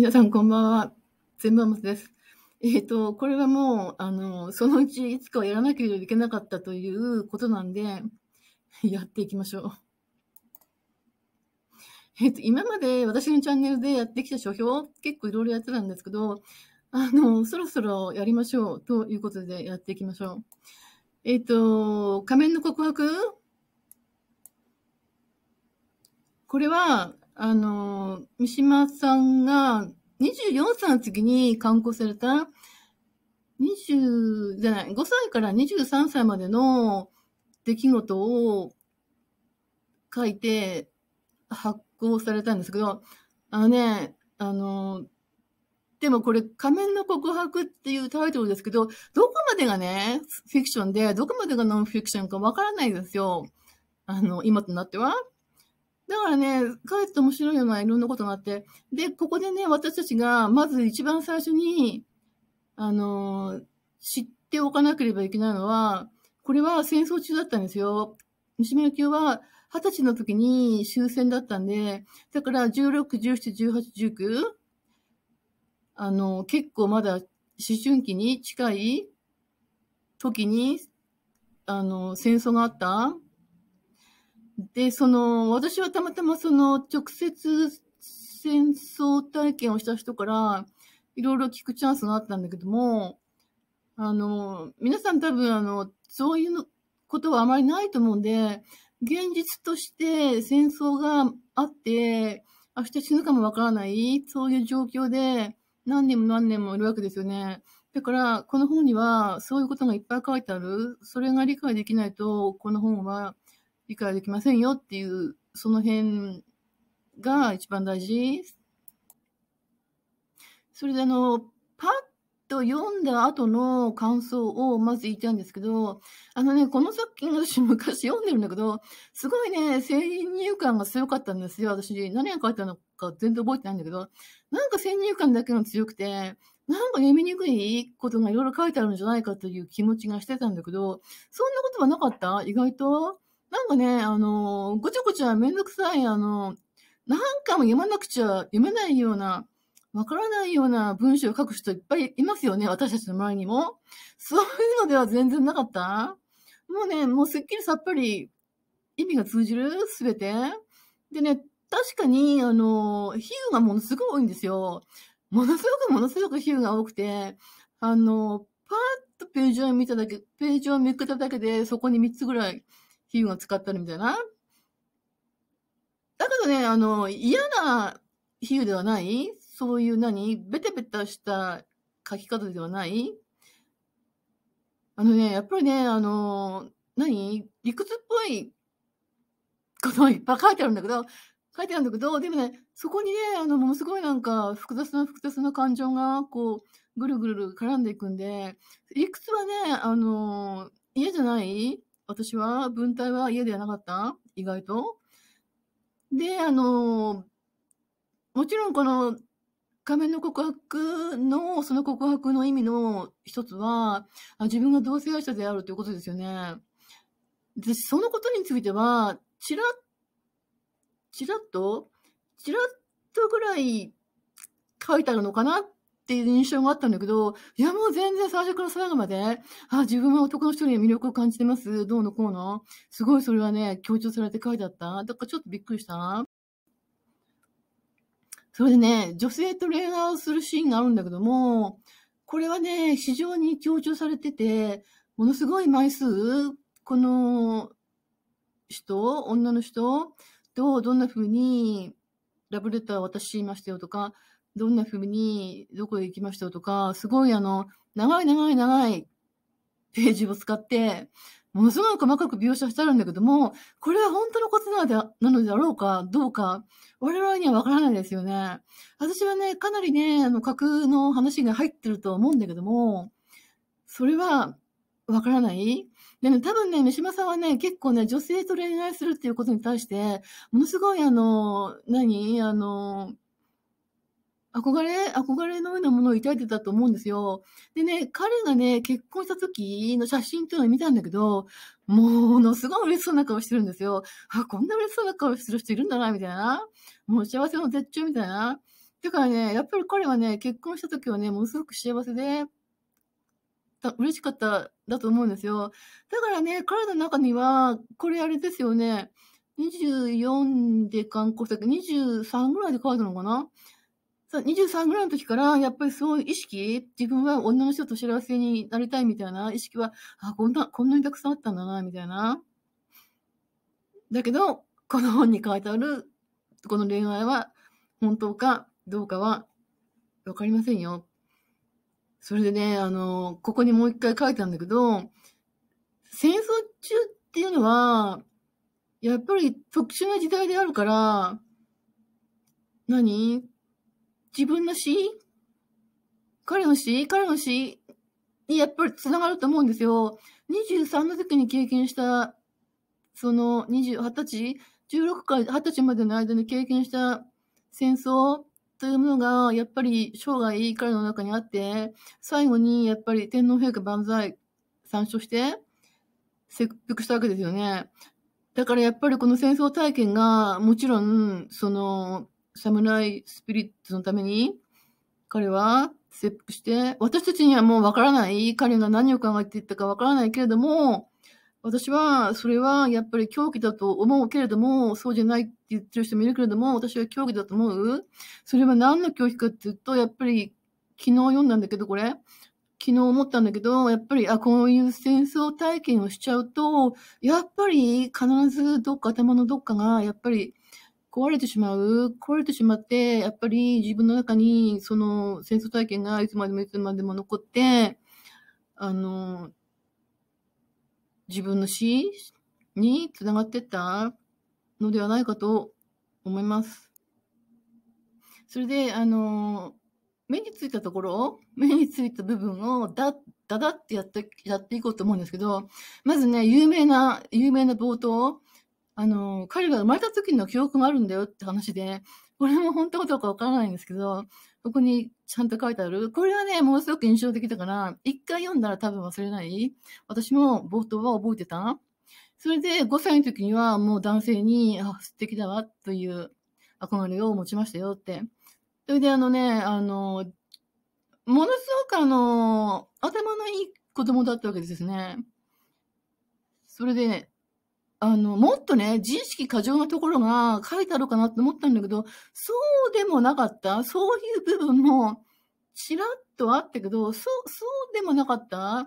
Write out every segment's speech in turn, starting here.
皆さんこんばんは。全部松です。えっ、ー、と、これはもう、あの、そのうちいつかはやらなければいけなかったということなんで、やっていきましょう。えっ、ー、と、今まで私のチャンネルでやってきた書評、結構いろいろやってたんですけど、あの、そろそろやりましょうということでやっていきましょう。えっ、ー、と、仮面の告白これは、あの、三島さんが24歳の時に刊行された、20じゃない、5歳から23歳までの出来事を書いて発行されたんですけど、あのね、あの、でもこれ、仮面の告白っていうタイトルですけど、どこまでがね、フィクションで、どこまでがノンフィクションかわからないですよ。あの、今となっては。だからね、かえって面白いよはないろんなことがあって。で、ここでね、私たちが、まず一番最初に、あの、知っておかなければいけないのは、これは戦争中だったんですよ。西宮級は二十歳の時に終戦だったんで、だから16、17、18、19、あの、結構まだ思春期に近い時に、あの、戦争があったで、その、私はたまたまその、直接戦争体験をした人から、いろいろ聞くチャンスがあったんだけども、あの、皆さん多分、あの、そういうことはあまりないと思うんで、現実として戦争があって、明日死ぬかもわからない、そういう状況で、何年も何年もいるわけですよね。だから、この本には、そういうことがいっぱい書いてある。それが理解できないと、この本は理解できませんよっていう、その辺が一番大事。それであの、パッと読んだ後の感想をまず言いたいんですけど、あのね、この作品私昔読んでるんだけど、すごいね、先入観が強かったんですよ。私、何が書いたのか全然覚えてないんだけど、なんか先入観だけが強くて、なんか読みにくいことがいろいろ書いてあるんじゃないかという気持ちがしてたんだけど、そんなことはなかった意外となんかね、あの、ごちゃごちゃめんどくさい、あの、何回も読まなくちゃ読めないような、わからないような文章を書く人いっぱいいますよね、私たちの前にも。そういうのでは全然なかったもうね、もうすっきりさっぱり意味が通じるすべて。でね、確かに、あの、比喩がものすごく多いんですよ。ものすごくものすごく比喩が多くて、あの、パーッとページを見ただけ、ページをめくっただけで、そこに3つぐらい比喩が使ったりみたいな。だけどね、あの、嫌な比喩ではないそういう何ベタベタした書き方ではないあのね、やっぱりね、あの、何理屈っぽいこといっぱい書いてあるんだけど、書いてあるんだけど、でもね、そこにね、あの、ものすごいなんか複雑な複雑な感情が、こう、ぐるぐる絡んでいくんで、理屈はね、あの、嫌じゃない私は文体は嫌ではなかった意外と。で、あの、もちろんこの仮面の告白の、その告白の意味の一つは、自分が同性愛者であるということですよね。で、そのことについては、ちらっ、ちらっと、ちらっとぐらい書いてあるのかなっっていう印象があったんだけど、いやもう全然最初から最後まで、あ、自分は男の人に魅力を感じてます。どうのこうの。すごいそれはね、強調されて書いてあった。だからちょっとびっくりした。それでね、女性と恋愛をするシーンがあるんだけども、これはね、非常に強調されてて、ものすごい枚数、この人、女の人とどんな風にラブレターを渡しましたよとか、どんな風に、どこへ行きましたとか、すごいあの、長い長い長いページを使って、ものすごく細かく描写してあるんだけども、これは本当のことなのであろうか、どうか、我々にはわからないですよね。私はね、かなりね、あの、架空の話が入ってると思うんだけども、それはわからないでね、多分ね、三島さんはね、結構ね、女性と恋愛するっていうことに対して、ものすごいあの、何あの、憧れ、憧れのようなものを抱いてたと思うんですよ。でね、彼がね、結婚した時の写真っていうのを見たんだけど、ものすごい嬉しそうな顔してるんですよ。あ、こんな嬉しそうな顔してる人いるんだな、みたいな。もう幸せの絶頂みたいな。だからね、やっぱり彼はね、結婚した時はね、ものすごく幸せで、た嬉しかっただと思うんですよ。だからね、彼の中には、これあれですよね。24で観光したけど、23ぐらいで帰ったのかなそう、23ぐらいの時から、やっぱりそういう意識、自分は女の人と幸せになりたいみたいな意識は、あ、こんな、こんなにたくさんあったんだな、みたいな。だけど、この本に書いてある、この恋愛は本当かどうかはわかりませんよ。それでね、あの、ここにもう一回書いたんだけど、戦争中っていうのは、やっぱり特殊な時代であるから、何自分の死彼の死彼の死にやっぱり繋がると思うんですよ。23の時に経験した、その2 8歳 ?16 から20歳までの間に経験した戦争というものが、やっぱり生涯彼の中にあって、最後にやっぱり天皇陛下万歳参照して、切腹したわけですよね。だからやっぱりこの戦争体験が、もちろん、その、侍スピリッツのために、彼は切腹して、私たちにはもうわからない、彼が何を考えていったかわからないけれども、私はそれはやっぱり狂気だと思うけれども、そうじゃないって言ってる人もいるけれども、私は狂気だと思う。それは何の狂気かっていうと、やっぱり昨日読んだんだけど、これ。昨日思ったんだけど、やっぱり、あ、こういう戦争体験をしちゃうと、やっぱり必ずどっか頭のどっかが、やっぱり壊れてしまう。壊れてしまって、やっぱり自分の中にその戦争体験がいつまでもいつまでも残って、あの、自分の死につながってったのではないかと思います。それで、あの、目についたところ、目についた部分をだ、だだってやって、やっていこうと思うんですけど、まずね、有名な、有名な冒頭、あの、彼が生まれた時の記憶があるんだよって話で、これも本当かどうかわからないんですけど、ここにちゃんと書いてある。これはね、ものすごく印象的だから、一回読んだら多分忘れない。私も冒頭は覚えてた。それで5歳の時にはもう男性に、あ、素敵だわという憧れを持ちましたよって。それであのね、あの、ものすごくあの、頭のいい子供だったわけですね。それで、あの、もっとね、自意識過剰なところが書いてあるかなって思ったんだけど、そうでもなかった。そういう部分も、ちらっとあったけど、そう、そうでもなかった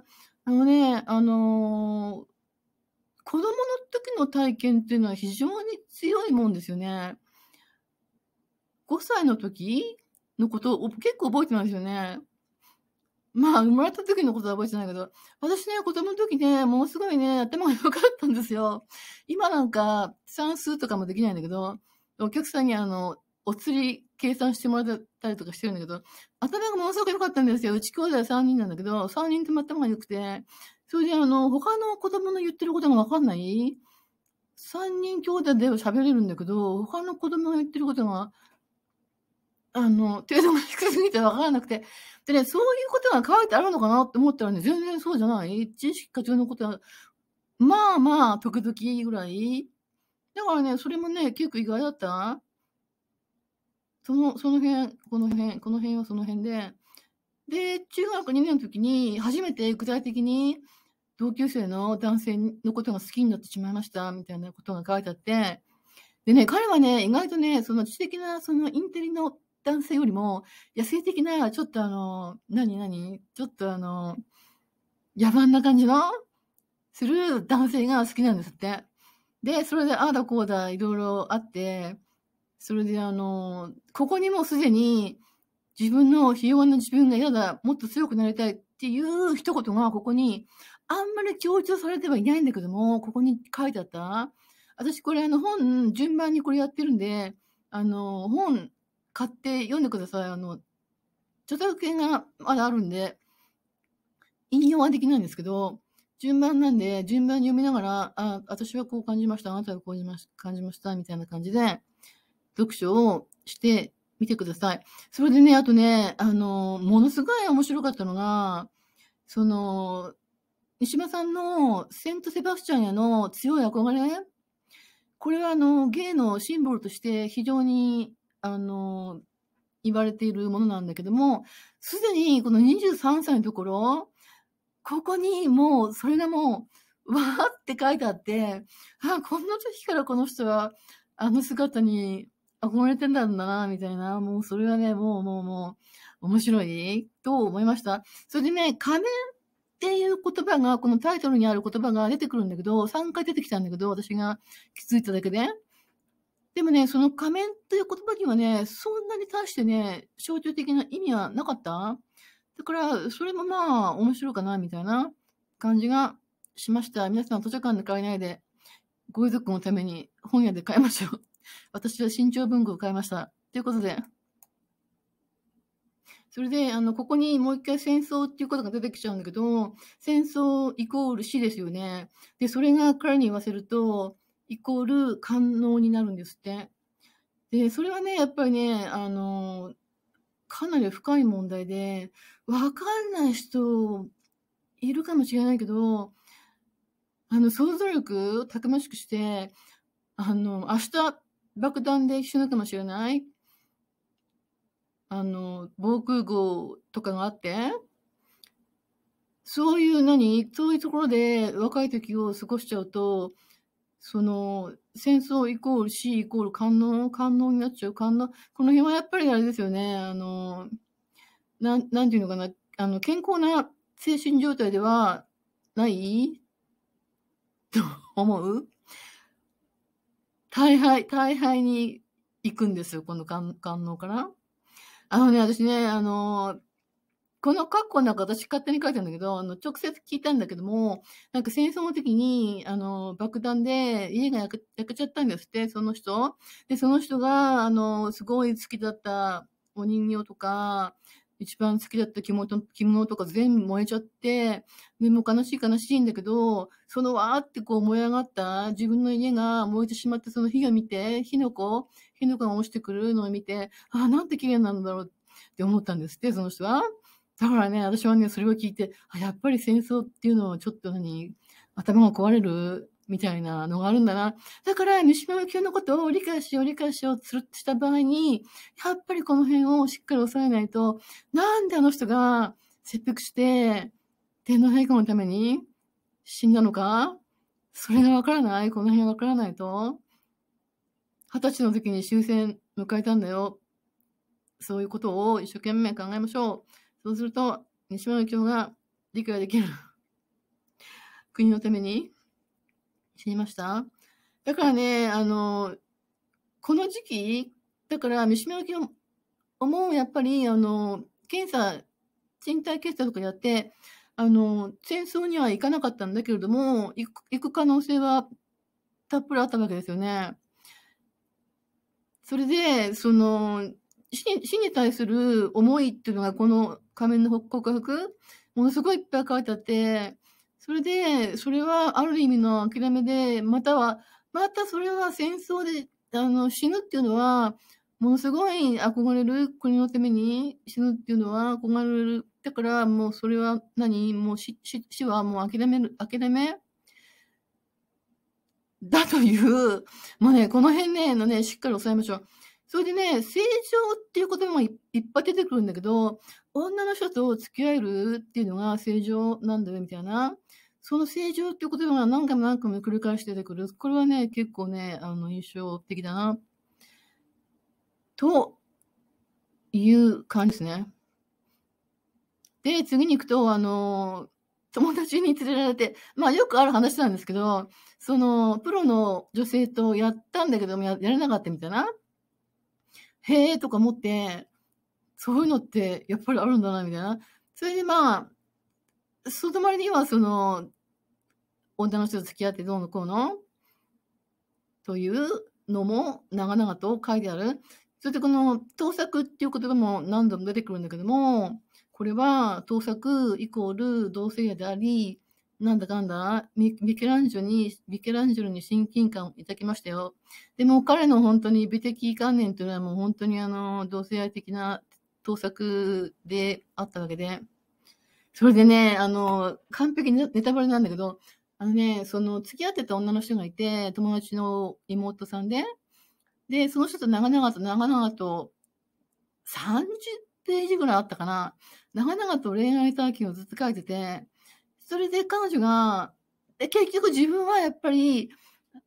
あのね、あのー、子供の時の体験っていうのは非常に強いもんですよね。5歳の時のことを結構覚えてますよね。まあ、生まれた時のことは覚えてないけど、私ね、子供の時ね、ものすごいね、頭が良かったんですよ。今なんか、算数とかもできないんだけど、お客さんにあの、お釣り計算してもらったりとかしてるんだけど、頭がものすごく良かったんですよ。うち兄弟3人なんだけど、3人とも頭が良くて、それであの、他の子供の言ってることがわかんない ?3 人兄弟で喋れるんだけど、他の子供の言ってることがあの、程度が低すぎて分からなくて、でね、そういうことが書いてあるのかなって思ったらね、全然そうじゃない。知識過剰のことは、まあまあ、時々ぐらい。だからね、それもね、結構意外だったその、その辺、この辺、この辺はその辺で。で、中学2年の時に、初めて具体的に、同級生の男性のことが好きになってしまいました、みたいなことが書いてあって、でね、彼はね、意外とね、その知的な、そのインテリの男性よりも、野生的な、ちょっとあの、何何ちょっとあの、野蛮な感じのする男性が好きなんですって。で、それで、ああだこうだ、いろいろあって、それであの、ここにもうすでに、自分の、ひ弱な自分が嫌だ、もっと強くなりたいっていう一言が、ここに、あんまり強調されてはいないんだけども、ここに書いてあった。私、これあの、本、順番にこれやってるんで、あの、本、買って読んでください。あの、著作権がまだあるんで、引用はできないんですけど、順番なんで、順番に読みながら、あ、私はこう感じました、あなたはこう感じました、感じましたみたいな感じで、読書をしてみてください。それでね、あとね、あの、ものすごい面白かったのが、その、西島さんのセント・セバスチャンへの強い憧れこれはあの、ゲイのシンボルとして非常にあの、言われているものなんだけども、すでにこの23歳のところ、ここにもう、それがもう、わーって書いてあって、あ、こんな時からこの人は、あの姿に憧れてんだんだな、みたいな、もうそれはね、もうもうもう、面白いと思いました。それでね、仮面っていう言葉が、このタイトルにある言葉が出てくるんだけど、3回出てきたんだけど、私が気づいただけで。でもね、その仮面という言葉にはね、そんなに対してね、象徴的な意味はなかった。だから、それもまあ、面白いかな、みたいな感じがしました。皆さん図書館で買えないで、ご遺族のために本屋で買いましょう。私は新潮文具を買いました。ということで。それで、あの、ここにもう一回戦争っていうことが出てきちゃうんだけど、戦争イコール死ですよね。で、それが彼に言わせると、イコール官能になるんですって。で、それはね、やっぱりね、あの、かなり深い問題で、わかんない人いるかもしれないけど、あの、想像力をたくましくして、あの、明日爆弾で一なのかもしれないあの、防空壕とかがあって、そういう何そういうところで若い時を過ごしちゃうと、その戦争イコール死イコール観音、観音になっちゃう、観音。この辺はやっぱりあれですよね、あの、なん、なんていうのかな、あの、健康な精神状態ではないと思う大敗、大敗に行くんですよ、この観音から。あのね、私ね、あの、この過去なんか私勝手に書いたんだけど、あの、直接聞いたんだけども、なんか戦争の時に、あの、爆弾で家が焼け焼けちゃったんですって、その人。で、その人が、あの、すごい好きだったお人形とか、一番好きだった着物着物とか全部燃えちゃって、でも悲しい悲しいんだけど、そのわーってこう燃え上がった自分の家が燃えてしまって、その火が見て、火の粉、火の粉が落ちてくるのを見て、ああ、なんて綺麗なんだろうって思ったんですって、その人は。だからね、私はね、それを聞いて、あやっぱり戦争っていうのはちょっと何、頭が壊れるみたいなのがあるんだな。だから、三島由紀夫のことを理解しよう、理解しようとした場合に、やっぱりこの辺をしっかり押さえないと、なんであの人が切腹して、天皇陛下のために死んだのかそれがわからないこの辺わからないと二十歳の時に終戦迎えたんだよ。そういうことを一生懸命考えましょう。そうすると、西村教が理解できる 国のために死にました。だからね、あの、この時期、だから三島由紀夫、もうやっぱり、あの、検査、賃貸検査とかやって、あの、戦争には行かなかったんだけれども、行く行く可能性はたっぷりあったわけですよね。それで、その、死に対する思いっていうのがこの仮面の告白ものすごいいっぱい書いてあってそれでそれはある意味の諦めでまたはまたそれは戦争であの死ぬっていうのはものすごい憧れる国のために死ぬっていうのは憧れるだからもうそれは何もう死死はもう諦める諦めだというもうねこの辺ねのねしっかり抑えましょう。それでね、成長っていう言葉もいっぱい出てくるんだけど、女の人と付き合えるっていうのが正常なんだよ、みたいな。その正常っていう言葉が何回も何回も繰り返して出てくる。これはね、結構ね、あの、印象的だな。という感じですね。で、次に行くと、あの、友達に連れられて、まあよくある話なんですけど、その、プロの女性とやったんだけどもや、やれなかったみたいな。へえとか思って、そういうのってやっぱりあるんだな、みたいな。それでまあ、外回りにはその、女の人と付き合ってどうのこうのというのも長々と書いてある。それでこの盗作っていう言葉も何度も出てくるんだけども、これは盗作イコール同性愛であり、なんだかんだ、ミケランジョに、ミケランジョに親近感をいただきましたよ。でも彼の本当に美的観念というのはもう本当にあの、同性愛的な盗作であったわけで。それでね、あの、完璧にネタバレなんだけど、あのね、その、付き合ってた女の人がいて、友達の妹さんで、で、その人と長々と長々と、30ページぐらいあったかな。長々と恋愛体験をずっと書いてて、それで彼女が、結局自分はやっぱり、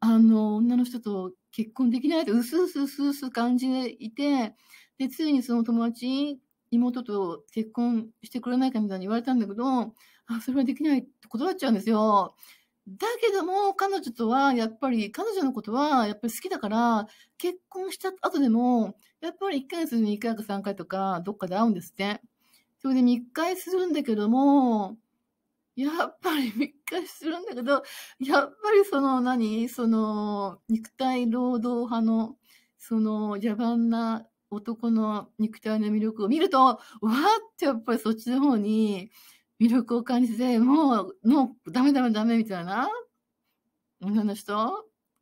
あの、女の人と結婚できないと、うすうすうすうす感じていて、で、ついにその友達、妹と結婚してくれないかみたいに言われたんだけど、あ、それはできないって断っちゃうんですよ。だけども、彼女とは、やっぱり、彼女のことは、やっぱり好きだから、結婚した後でも、やっぱり1ヶ月に1回か3回とか、どっかで会うんですって。それで密会するんだけども、やっぱりびっくりするんだけど、やっぱりその何、その肉体労働派の、その野蛮な男の肉体の魅力を見ると、わーってやっぱりそっちの方に魅力を感じて、もう、もうダメダメダメみたいな、女の人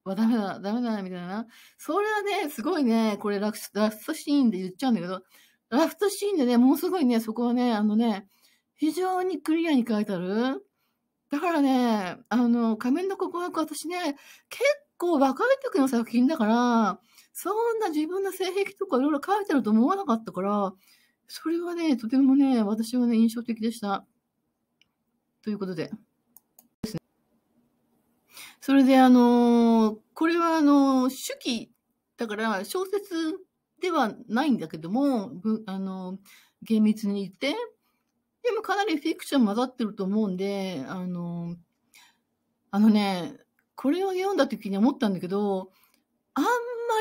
はダメだ、ダメだ、みたいな。それはね、すごいね、これラスラトシーンで言っちゃうんだけど、ラストシーンでね、もうすごいね、そこはね、あのね、非常にクリアに書いてある。だからね、あの、仮面の告白、私ね、結構若い時の作品だから、そんな自分の性癖とかいろいろ書いてあると思わなかったから、それはね、とてもね、私はね、印象的でした。ということで。それで、あのー、これは、あのー、手記、だから小説ではないんだけども、あのー、厳密に言って、でもかなりフィクション混ざってると思うんで、あの、あのね、これを読んだ時に思ったんだけど、あんま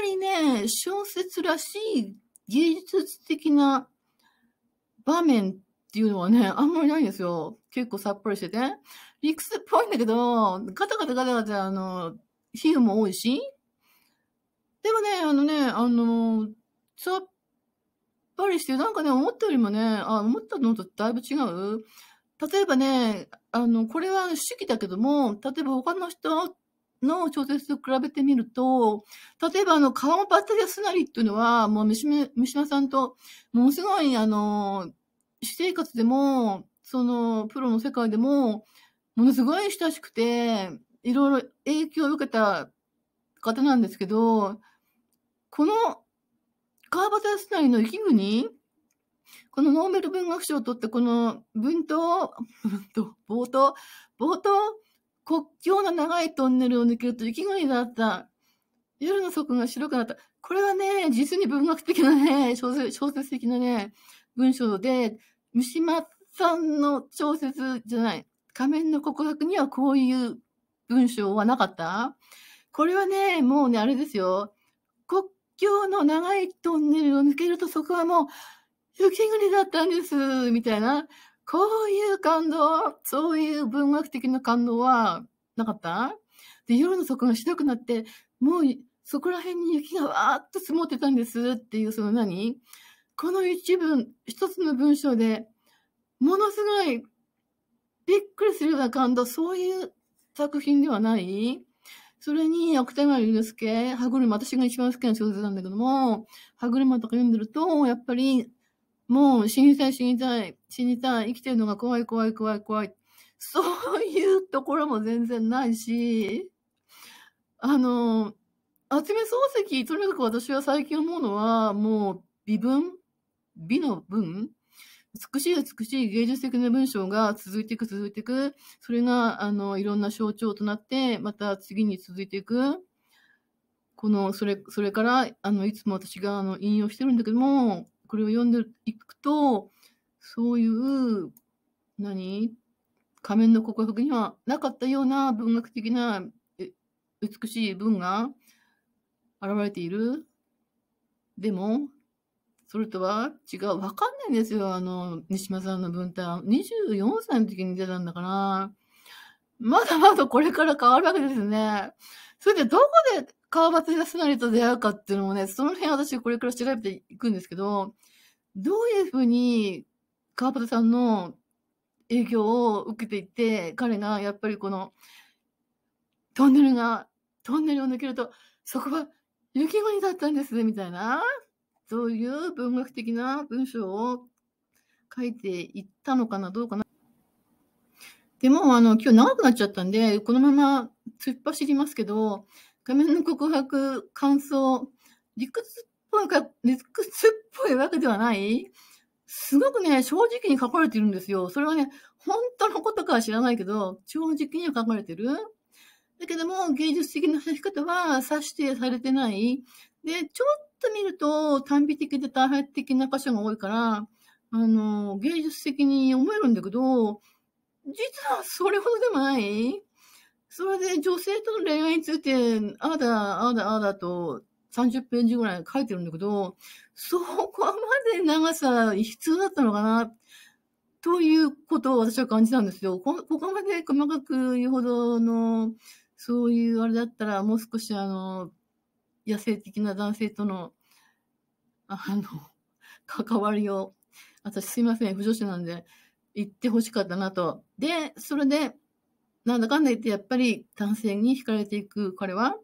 りね、小説らしい芸術的な場面っていうのはね、あんまりないんですよ。結構さっぱりしてて。理屈っぽいんだけど、ガタガタガタガタ、あの、比喩も多いし。でもね、あのね、あの、さっぱりして、なんかね、思ったよりもね、あ、思ったのとだいぶ違う。例えばね、あの、これは主義だけども、例えば他の人の小説と比べてみると、例えばあの、川尾バッタリアスっていうのは、もう三島さんと、ものすごい、あの、私生活でも、その、プロの世界でも、ものすごい親しくて、いろいろ影響を受けた方なんですけど、この川端康成の雪国このノーベル文学賞を取ったこの文頭、文頭、冒頭、冒頭、国境の長いトンネルを抜けると雪国だった。夜の底が白くなった。これはね、実に文学的なね、小説小説的なね、文章で、三島さんの小説じゃない、仮面の告白にはこういう文章はなかったこれはね、もうね、あれですよ。峡の長いトンネルを抜けるとそこはもう雪国だったんです、みたいな。こういう感動、そういう文学的な感動はなかったで、夜の底が白くなって、もうそこら辺に雪がわーっと積もってたんですっていう、その何この一文、一つの文章で、ものすごいびっくりするような感動、そういう作品ではないそれに、芥川龍之介、歯車、私が一番好きな小説なんだけども、歯車とか読んでると、やっぱり、もう死にたい死にたい、死にたい、生きてるのが怖い怖い怖い怖い。そういうところも全然ないし、あの、厚目漱石、とにかく私は最近思うのは、もう、微分美の文美しい美しい芸術的な文章が続いていく続いていく。それが、あの、いろんな象徴となって、また次に続いていく。この、それ、それから、あの、いつも私が、あの、引用してるんだけども、これを読んでいくと、そういう、何仮面の告白にはなかったような文学的な美しい文が現れている。でも、それとは違う。わかんないんですよ。あの、西間さんの分担。24歳の時に出たんだから、まだまだこれから変わるわけですね。それでどこで川端康成と出会うかっていうのもね、その辺私これから調べていくんですけど、どういうふうに川端さんの影響を受けていって、彼がやっぱりこの、トンネルが、トンネルを抜けると、そこは雪国だったんです、みたいな。そういう文学的な文章を書いていったのかな、どうかな。でも、あの、今日長くなっちゃったんで、このまま突っ走りますけど、画面の告白、感想、理屈っぽいか、理屈っぽいわけではないすごくね、正直に書かれてるんですよ。それはね、本当のことかは知らないけど、正直には書かれてる。だけども、芸術的な書き方は察してされてない。で、ちょっと見ると、短美的で大変的な箇所が多いから、あの、芸術的に思えるんだけど、実はそれほどでもないそれで女性との恋愛について、ああだ、ああだ、ああだと30ページぐらい書いてるんだけど、そこまで長さ必要だったのかな、ということを私は感じたんですよ。ここまで細かく言うほどの、そういうあれだったら、もう少しあの、野性的な男性との、あの、関わりを、私すいません、不女子なんで、言ってほしかったなと。で、それで、なんだかんだ言って、やっぱり男性に惹かれていく彼は。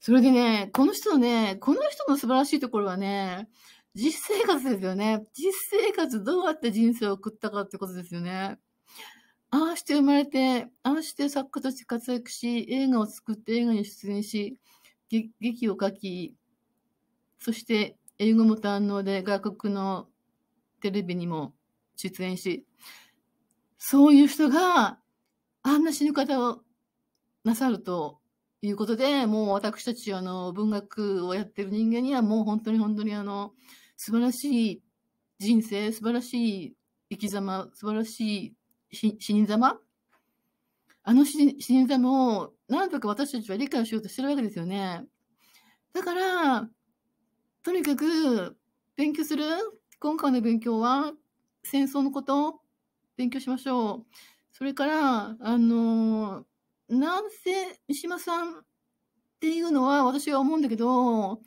それでね、この人のね、この人の素晴らしいところはね、実生活ですよね。実生活どうやって人生を送ったかってことですよね。ああして生まれて、ああして作家として活躍し、映画を作って映画に出演し、劇を書き、そして英語も堪能で外国のテレビにも出演し、そういう人があんな死ぬ方をなさるということで、もう私たちあの文学をやってる人間にはもう本当に本当にあの素晴らしい人生、素晴らしい生き様、素晴らしい死に様あの新座も、なんとか私たちは理解しようとしてるわけですよね。だから、とにかく、勉強する今回の勉強は、戦争のこと勉強しましょう。それから、あの、南西三島さんっていうのは私は思うんだけど、あ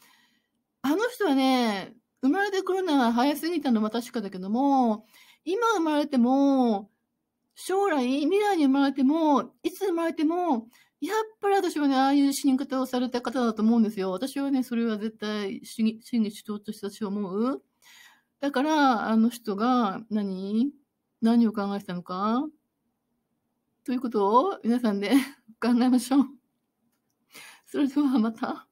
の人はね、生まれてくるのは早すぎたのは確かだけども、今生まれても、将来、未来に生まれても、いつ生まれても、やっぱり私はね、ああいう死に方をされた方だと思うんですよ。私はね、それは絶対死に、死に主張として私は思う。だから、あの人が何、何を考えてたのかということを皆さんで 考えましょう。それではまた。